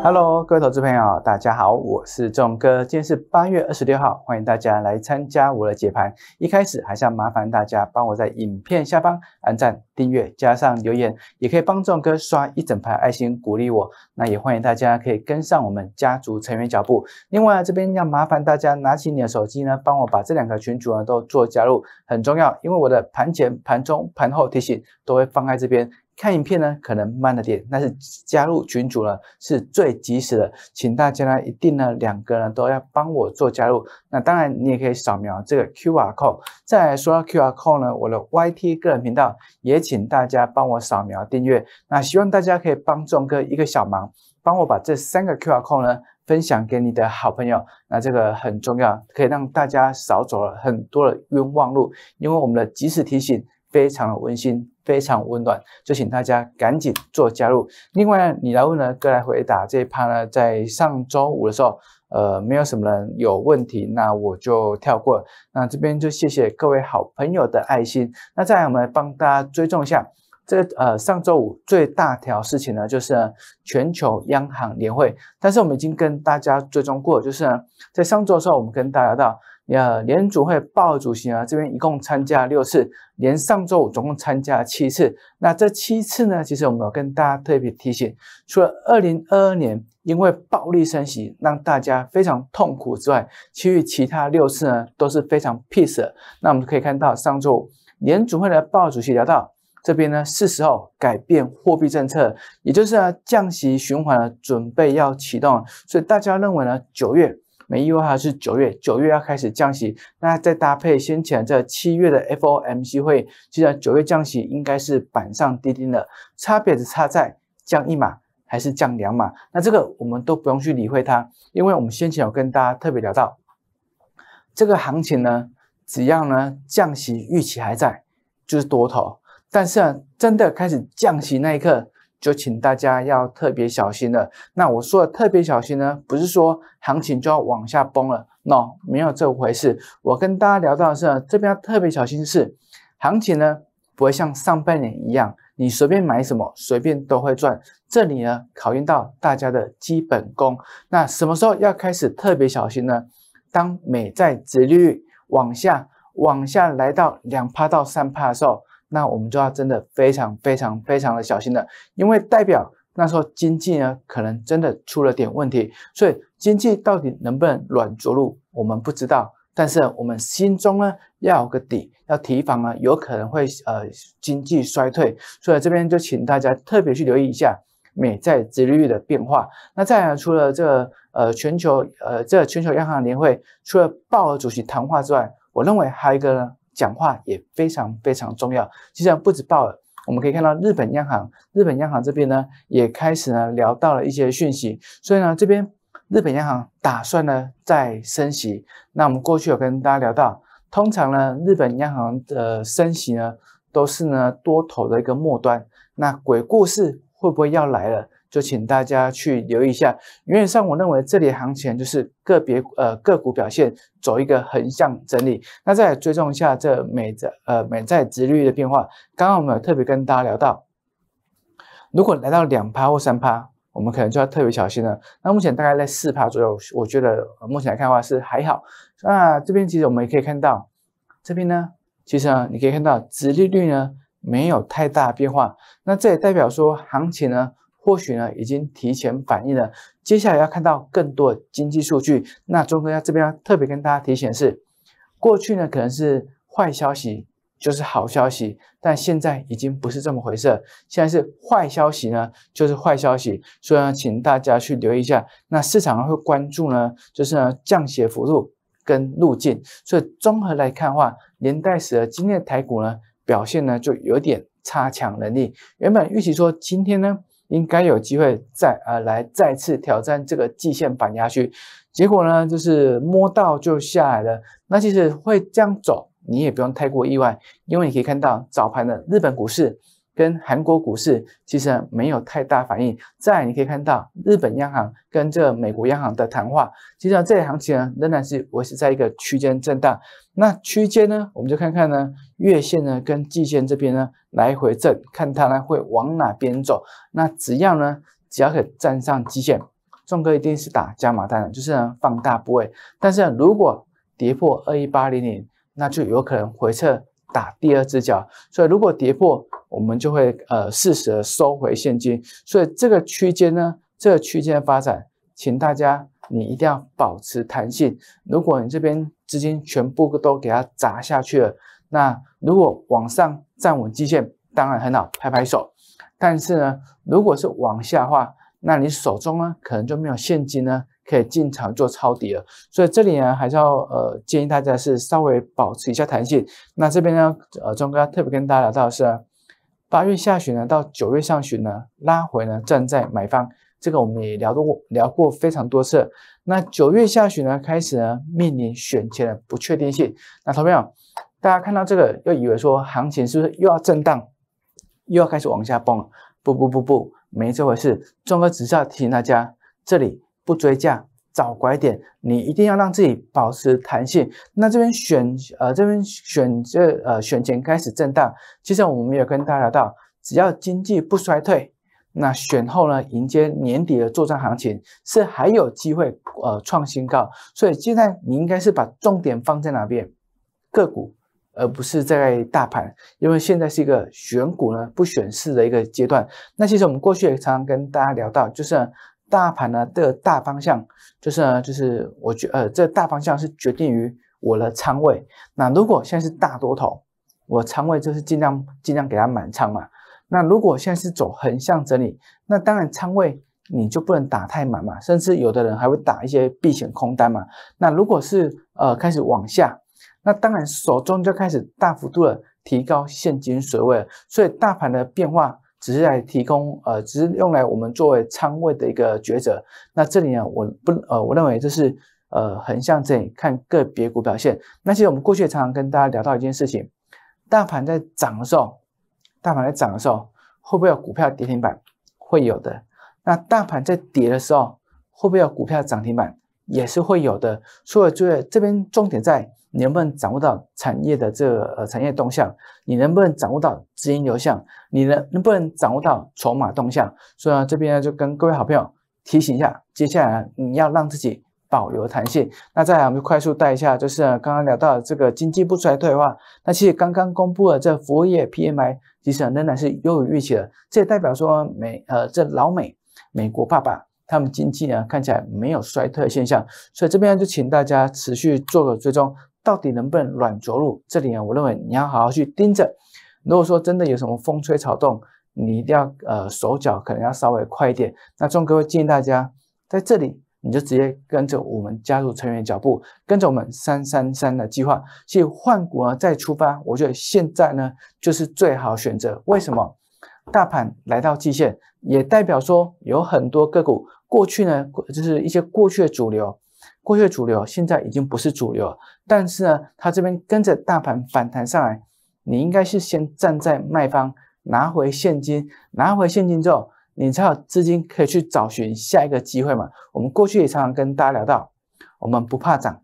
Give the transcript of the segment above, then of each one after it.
Hello，各位投资朋友，大家好，我是壮哥。今天是八月二十六号，欢迎大家来参加我的解盘。一开始还是要麻烦大家帮我在影片下方按赞、订阅，加上留言，也可以帮壮哥刷一整排爱心鼓励我。那也欢迎大家可以跟上我们家族成员脚步。另外这边要麻烦大家拿起你的手机呢，帮我把这两个群组呢都做加入，很重要，因为我的盘前、盘中、盘后提醒都会放在这边。看影片呢，可能慢了点，但是加入群组呢是最及时的，请大家呢一定呢两个人都要帮我做加入。那当然你也可以扫描这个 QR code。再来说到 QR code 呢，我的 YT 个人频道也请大家帮我扫描订阅。那希望大家可以帮众哥一个小忙，帮我把这三个 QR code 呢分享给你的好朋友。那这个很重要，可以让大家少走了很多的冤枉路，因为我们的及时提醒非常的温馨。非常温暖，就请大家赶紧做加入。另外，你来问呢，哥来回答这一趴呢，在上周五的时候，呃，没有什么人有问题，那我就跳过。那这边就谢谢各位好朋友的爱心。那再来，我们帮大家追踪一下，这呃上周五最大条事情呢，就是全球央行年会。但是我们已经跟大家追踪过，就是呢，在上周的时候，我们跟大家到。呀，联组会鲍主席啊，这边一共参加六次，连上周五总共参加七次。那这七次呢，其实我们有跟大家特别提醒，除了二零二二年因为暴力升息让大家非常痛苦之外，其余其他六次呢都是非常 peace。那我们可以看到上周五联组会的鲍主席聊到，这边呢是时候改变货币政策，也就是啊降息循环的准备要启动，所以大家认为呢九月。没意外，还是九月。九月要开始降息，那再搭配先前这七月的 FOMC 会，其实九月降息应该是板上钉钉了。差别是差在降一码还是降两码，那这个我们都不用去理会它，因为我们先前有跟大家特别聊到，这个行情呢，只要呢降息预期还在，就是多头。但是啊，真的开始降息那一刻。就请大家要特别小心了。那我说的特别小心呢，不是说行情就要往下崩了，no，没有这回事。我跟大家聊到的是啊，这边特别小心是，行情呢不会像上半年一样，你随便买什么随便都会赚。这里呢考验到大家的基本功。那什么时候要开始特别小心呢？当美债利率往下往下来到两帕到三帕的时候。那我们就要真的非常非常非常的小心了，因为代表那时候经济呢可能真的出了点问题，所以经济到底能不能软着陆，我们不知道。但是我们心中呢要有个底，要提防呢有可能会呃经济衰退。所以这边就请大家特别去留意一下美债殖利率的变化。那再除了这呃全球呃这全球央行年会，除了鲍尔主席谈话之外，我认为还有一个呢。讲话也非常非常重要。实像不止鲍尔，我们可以看到日本央行，日本央行这边呢也开始呢聊到了一些讯息。所以呢，这边日本央行打算呢再升息。那我们过去有跟大家聊到，通常呢日本央行的升息呢都是呢多头的一个末端。那鬼故事会不会要来了？就请大家去留意一下，原为上我认为这里行情就是个别呃个股表现走一个横向整理。那再追踪一下这美债呃美债殖率的变化。刚刚我们有特别跟大家聊到，如果来到两趴或三趴，我们可能就要特别小心了。那目前大概在四趴左右，我觉得目前来看的话是还好。那这边其实我们也可以看到，这边呢，其实你可以看到殖利率呢没有太大变化。那这也代表说行情呢。或许呢，已经提前反映了。接下来要看到更多经济数据。那钟哥要这边要特别跟大家提醒是，过去呢可能是坏消息就是好消息，但现在已经不是这么回事。现在是坏消息呢就是坏消息，所以呢请大家去留意一下。那市场会关注呢，就是呢降息幅度跟路径。所以综合来看的话，连带使得今天的台股呢表现呢就有点差强人意。原本预期说今天呢。应该有机会再呃来再次挑战这个季线板压区，结果呢就是摸到就下来了。那其实会这样走，你也不用太过意外，因为你可以看到早盘的日本股市。跟韩国股市其实没有太大反应。再来，你可以看到日本央行跟这美国央行的谈话，实际上这个行情呢，仍然是维持在一个区间震荡。那区间呢，我们就看看呢，月线呢跟季线这边呢来回震，看它呢会往哪边走。那只要呢，只要可以站上季线，众哥一定是打加码单的，就是呢放大部位。但是如果跌破二一八零零，那就有可能回撤。打第二只脚，所以如果跌破，我们就会呃适时的收回现金。所以这个区间呢，这个区间发展，请大家你一定要保持弹性。如果你这边资金全部都给它砸下去了，那如果往上站稳基线，当然很好，拍拍手。但是呢，如果是往下话，那你手中呢可能就没有现金呢。可以进场做抄底了，所以这里呢，还是要呃建议大家是稍微保持一下弹性。那这边呢，呃，庄哥特别跟大家聊到是，八月下旬呢到九月上旬呢拉回呢站在买方，这个我们也聊过聊过非常多次。那九月下旬呢开始呢面临选前的不确定性。那同样，大家看到这个又以为说行情是不是又要震荡，又要开始往下崩？不不不不，没这回事。庄哥只是要提醒大家这里。不追价，找拐点，你一定要让自己保持弹性。那这边选，呃，这边选，这呃，选前开始震荡。其实我们有跟大家聊到，只要经济不衰退，那选后呢，迎接年底的做战行情是还有机会呃创新高。所以现在你应该是把重点放在哪边个股，而不是在大盘，因为现在是一个选股呢不选市的一个阶段。那其实我们过去也常常跟大家聊到，就是。大盘呢的大方向就是呢，就是我觉呃，这大方向是决定于我的仓位。那如果现在是大多头，我仓位就是尽量尽量给它满仓嘛。那如果现在是走横向整理，那当然仓位你就不能打太满嘛，甚至有的人还会打一些避险空单嘛。那如果是呃开始往下，那当然手中就开始大幅度的提高现金水位，所以大盘的变化。只是来提供，呃，只是用来我们作为仓位的一个抉择。那这里呢，我不，呃，我认为这是，呃，横向这里看个别股表现。那其实我们过去常常跟大家聊到一件事情，大盘在涨的时候，大盘在涨的时候，会不会有股票跌停板？会有的。那大盘在跌的时候，会不会有股票涨停板？也是会有的，所以就这边重点在你能不能掌握到产业的这个产业动向，你能不能掌握到资金流向，你能能不能掌握到筹码动向？所以呢，这边呢就跟各位好朋友提醒一下，接下来你要让自己保留弹性。那再来，我们就快速带一下，就是刚刚聊到这个经济不衰退的话，那其实刚刚公布的这服务业 PMI 其实仍然是优于预期的，这也代表说美呃这老美美国爸爸。他们经济呢看起来没有衰退现象，所以这边就请大家持续做个追踪，到底能不能软着陆？这里呢，我认为你要好好去盯着。如果说真的有什么风吹草动，你一定要呃手脚可能要稍微快一点。那钟哥会建议大家在这里你就直接跟着我们家族成员脚步，跟着我们三三三的计划去换股啊再出发。我觉得现在呢就是最好选择。为什么？大盘来到季线，也代表说有很多个股。过去呢，就是一些过去的主流，过去的主流现在已经不是主流，但是呢，它这边跟着大盘反弹上来，你应该是先站在卖方拿回现金，拿回现金之后，你才有资金可以去找寻下一个机会嘛。我们过去也常常跟大家聊到，我们不怕涨，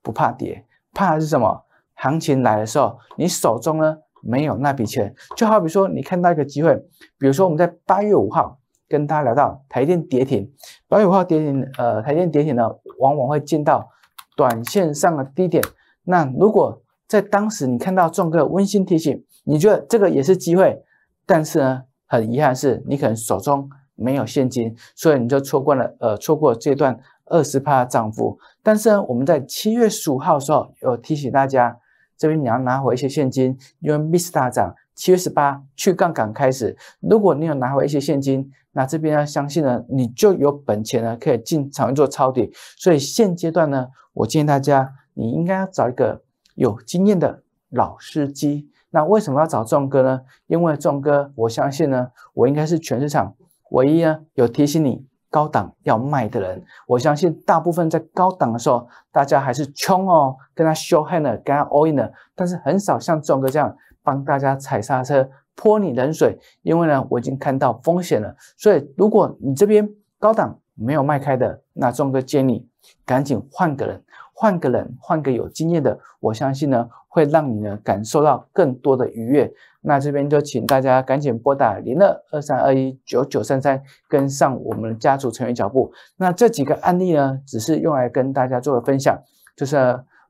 不怕跌，怕的是什么？行情来的时候，你手中呢没有那笔钱，就好比说你看到一个机会，比如说我们在八月五号。跟他聊到台电跌停，月五号跌停，呃，台电跌停呢，往往会见到短线上的低点。那如果在当时你看到这个温馨提醒，你觉得这个也是机会，但是呢，很遗憾是你可能手中没有现金，所以你就错过了，呃，错过这段二十的涨幅。但是呢，我们在七月十五号的时候有提醒大家，这边你要拿回一些现金，因为 Miss 大涨，七月十八去杠杆开始，如果你有拿回一些现金。那这边呢，相信呢，你就有本钱呢，可以进场做抄底。所以现阶段呢，我建议大家，你应该要找一个有经验的老司机。那为什么要找壮哥呢？因为壮哥，我相信呢，我应该是全市场唯一呢有提醒你高档要卖的人。我相信大部分在高档的时候，大家还是穷哦，跟他 show hand 呢，跟他 all in 但是很少像壮哥这样帮大家踩刹车。泼你冷水，因为呢，我已经看到风险了。所以，如果你这边高档没有卖开的，那钟哥建议赶紧换个人，换个人，换个有经验的，我相信呢，会让你呢感受到更多的愉悦。那这边就请大家赶紧拨打零二二三二一九九三三，跟上我们家族成员脚步。那这几个案例呢，只是用来跟大家做个分享，就是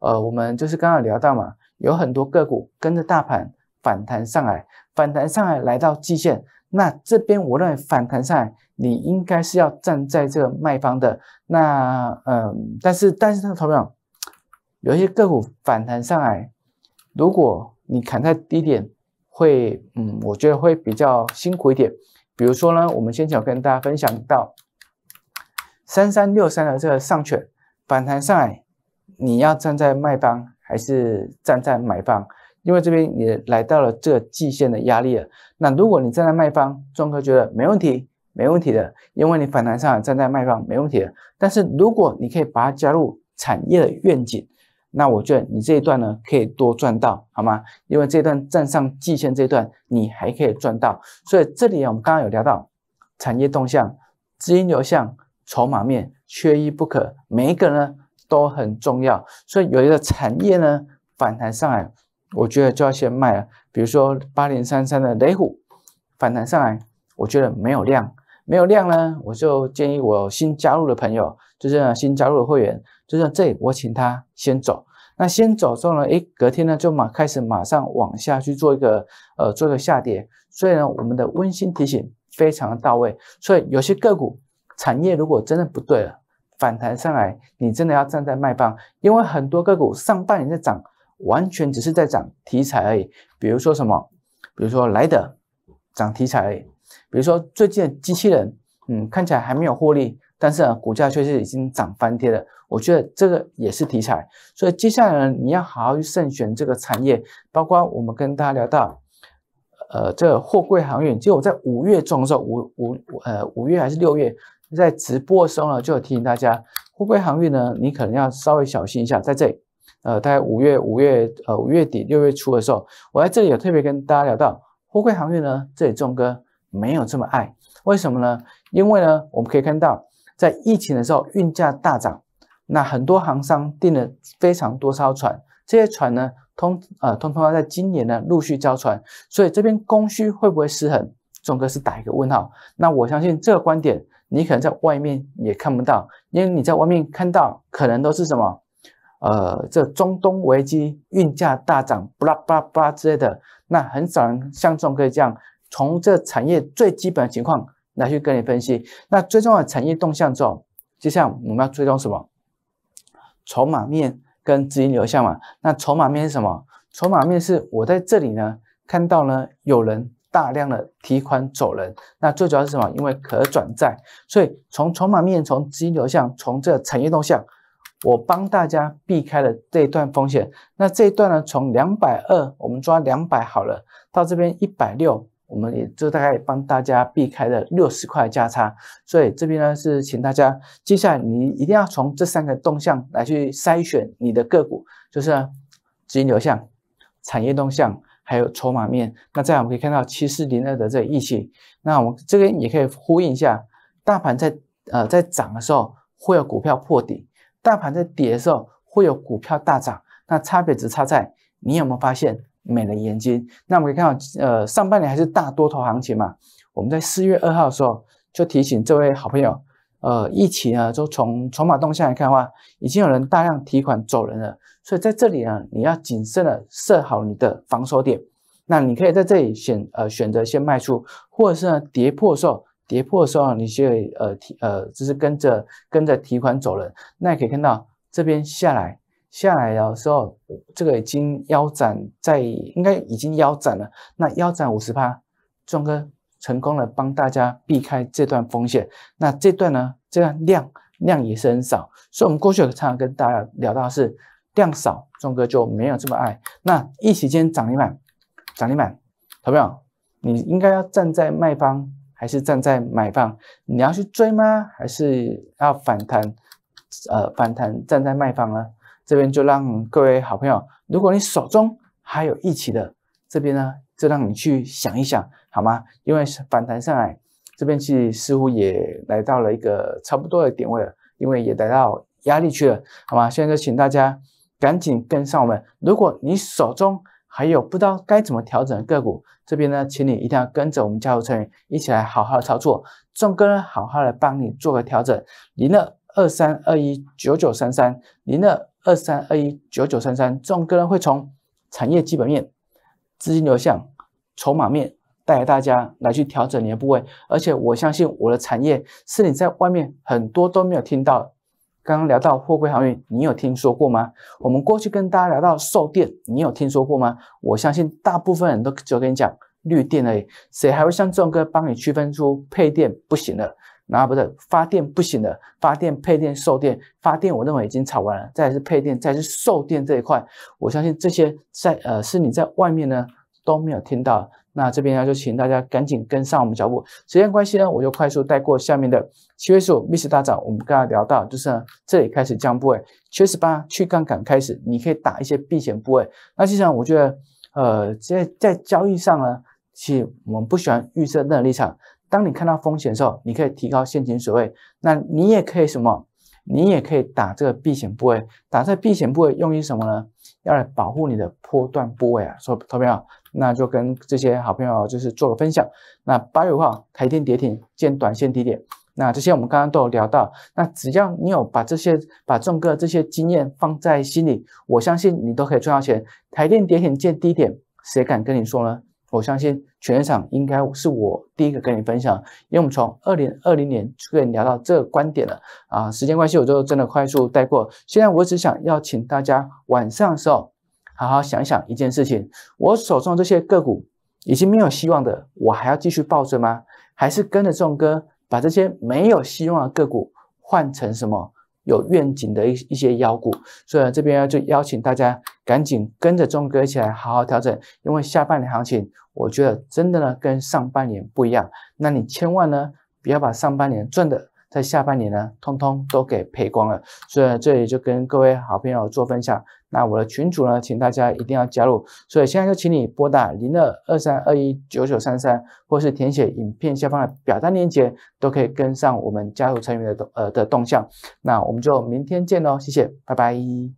呃，我们就是刚刚聊到嘛，有很多个股跟着大盘反弹上来。反弹上来来到季线，那这边我认为反弹上来你应该是要站在这个卖方的。那嗯，但是但是，这个样有一些个股反弹上来，如果你砍在低点，会嗯，我觉得会比较辛苦一点。比如说呢，我们先前跟大家分享到三三六三的这个上犬反弹上来，你要站在卖方还是站在买方？因为这边也来到了这季线的压力了，那如果你站在卖方，中哥觉得没问题，没问题的，因为你反弹上来站在卖方没问题的。但是如果你可以把它加入产业的愿景，那我觉得你这一段呢可以多赚到，好吗？因为这段站上季线这一段你还可以赚到。所以这里啊，我们刚刚有聊到产业动向、资金流向、筹码面缺一不可，每一个呢都很重要。所以有一个产业呢反弹上来。我觉得就要先卖了，比如说八零三三的雷虎反弹上来，我觉得没有量，没有量呢，我就建议我新加入的朋友，就是新加入的会员，就是这我请他先走。那先走之后呢，哎，隔天呢就马开始马上往下去做一个呃做一个下跌。所以呢，我们的温馨提醒非常的到位。所以有些个股产业如果真的不对了，反弹上来你真的要站在卖方，因为很多个股上半年在涨。完全只是在涨题材而已，比如说什么，比如说莱德涨题材，而已。比如说最近的机器人，嗯，看起来还没有获利，但是呢，股价却是已经涨翻天了。我觉得这个也是题材，所以接下来呢，你要好好去慎选这个产业。包括我们跟大家聊到，呃，这个货柜航运，就我在五月中的时候，五五呃五月还是六月，在直播的时候呢，就有提醒大家，货柜航运呢，你可能要稍微小心一下，在这里。呃，大概五月、五月、呃五月底、六月初的时候，我在这里有特别跟大家聊到，货柜航运呢，这里仲哥没有这么爱，为什么呢？因为呢，我们可以看到，在疫情的时候，运价大涨，那很多航商订了非常多艘船，这些船呢，通呃通通要在今年呢陆续交船，所以这边供需会不会失衡？钟哥是打一个问号。那我相信这个观点，你可能在外面也看不到，因为你在外面看到可能都是什么？呃，这中东危机运价大涨，巴拉巴拉巴拉之类的，那很少人像这种可以这样从这产业最基本的情况来去跟你分析。那最重要的产业动向之后，就像我们要追踪什么？筹码面跟资金流向嘛。那筹码面是什么？筹码面是我在这里呢看到呢有人大量的提款走人。那最主要是什么？因为可转债，所以从筹码面、从资金流向、从这产业动向。我帮大家避开了这一段风险，那这一段呢，从两百二，我们抓两百好了，到这边一百六，我们也就大概帮大家避开了六十块价差。所以这边呢是请大家，接下来你一定要从这三个动向来去筛选你的个股，就是资金流向、产业动向还有筹码面。那这样我们可以看到七四零二的这个疫情，那我们这边也可以呼应一下，大盘在呃在涨的时候会有股票破底。大盘在跌的时候会有股票大涨，那差别只差在你有没有发现美人眼睛？那我们可以看到，呃，上半年还是大多头行情嘛。我们在四月二号的时候就提醒这位好朋友，呃，疫情呢，就从筹码动向来看的话，已经有人大量提款走人了，所以在这里呢，你要谨慎的设好你的防守点。那你可以在这里选呃选择先卖出，或者是呢跌破时候跌破的时候，你就呃提呃，就是跟着跟着提款走了。那也可以看到这边下来下来的时候，这个已经腰斩，在应该已经腰斩了。那腰斩五十趴，庄哥成功了，帮大家避开这段风险。那这段呢，这段量量也是很少，所以我们过去常常跟大家聊到是量少，庄哥就没有这么爱。那一时间涨停板，涨停板，小朋友，你应该要站在卖方。还是站在买方，你要去追吗？还是要反弹？呃，反弹站在卖方呢？这边就让各位好朋友，如果你手中还有一起的，这边呢就让你去想一想，好吗？因为反弹上来，这边去似乎也来到了一个差不多的点位了，因为也来到压力区了，好吗？现在就请大家赶紧跟上我们，如果你手中。还有不知道该怎么调整的个股，这边呢，请你一定要跟着我们家族成员一起来好好操作。众哥呢，好好的帮你做个调整。零二二三二一九九三三，零二二三二一九九三三，众哥呢会从产业基本面、资金流向、筹码面带大家来去调整你的部位。而且我相信我的产业是你在外面很多都没有听到。刚刚聊到货柜航运，你有听说过吗？我们过去跟大家聊到售电，你有听说过吗？我相信大部分人都只有跟你讲绿电而已，谁还会像壮哥帮你区分出配电不行了？啊，不是发电不行了，发电、配电、售电，发电我认为已经炒完了，再是配电，再是售电这一块，我相信这些在呃是你在外面呢。都没有听到，那这边呢就请大家赶紧跟上我们脚步。时间关系呢，我就快速带过下面的七月十五历史大涨，我们刚刚聊到就是呢这里开始降部位，七月十八去杠杆开始，你可以打一些避险部位。那实际上我觉得，呃，在在交易上呢，其实我们不喜欢预设任何立场。当你看到风险的时候，你可以提高现金水位。那你也可以什么？你也可以打这个避险部位，打在避险部位用于什么呢？要来保护你的波段部位啊，说投票。那就跟这些好朋友就是做个分享。那八月号台电跌停见短线低点，那这些我们刚刚都有聊到。那只要你有把这些把众哥这些经验放在心里，我相信你都可以赚到钱。台电跌停见低点，谁敢跟你说呢？我相信全场应该是我第一个跟你分享，因为我们从二零二零年就跟你聊到这个观点了啊。时间关系，我就真的快速带过。现在我只想邀请大家晚上的时候。好好想想一件事情，我手中这些个股已经没有希望的，我还要继续抱着吗？还是跟着众哥把这些没有希望的个股换成什么有愿景的一一些妖股？所以这边就邀请大家赶紧跟着众哥一起来好好调整，因为下半年行情，我觉得真的呢跟上半年不一样。那你千万呢不要把上半年赚的。在下半年呢，通通都给赔光了。所以这里就跟各位好朋友做分享。那我的群主呢，请大家一定要加入。所以现在就请你拨打零二二三二一九九三三，或是填写影片下方的表单链接，都可以跟上我们家族成员的呃的动向。那我们就明天见喽，谢谢，拜拜。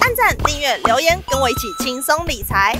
按赞、订阅、留言，跟我一起轻松理财。